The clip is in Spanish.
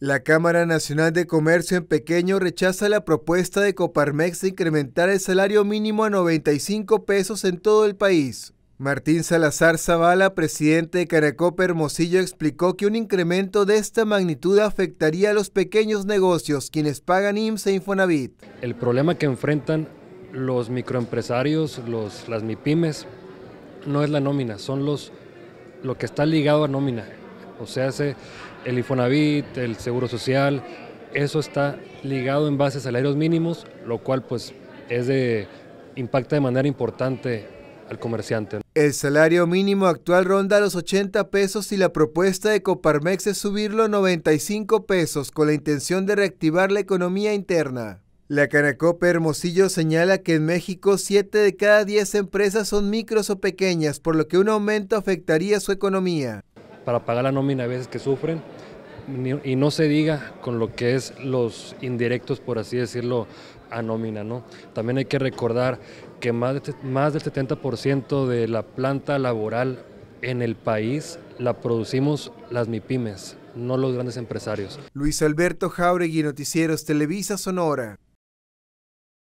La Cámara Nacional de Comercio en Pequeño rechaza la propuesta de Coparmex de incrementar el salario mínimo a 95 pesos en todo el país. Martín Salazar Zavala, presidente de Caracopa Hermosillo, explicó que un incremento de esta magnitud afectaría a los pequeños negocios, quienes pagan IMSS e Infonavit. El problema que enfrentan los microempresarios, los, las MIPIMES, no es la nómina, son los, lo que está ligado a nómina. O sea, el Infonavit, el Seguro Social, eso está ligado en base a salarios mínimos, lo cual pues es de impacta de manera importante al comerciante. El salario mínimo actual ronda los 80 pesos y la propuesta de Coparmex es subirlo a 95 pesos con la intención de reactivar la economía interna. La Canacope Hermosillo señala que en México 7 de cada 10 empresas son micros o pequeñas, por lo que un aumento afectaría su economía para pagar la nómina a veces que sufren y no se diga con lo que es los indirectos, por así decirlo, a nómina. ¿no? También hay que recordar que más, más del 70% de la planta laboral en el país la producimos las MIPIMES, no los grandes empresarios. Luis Alberto Jauregui, Noticieros Televisa Sonora.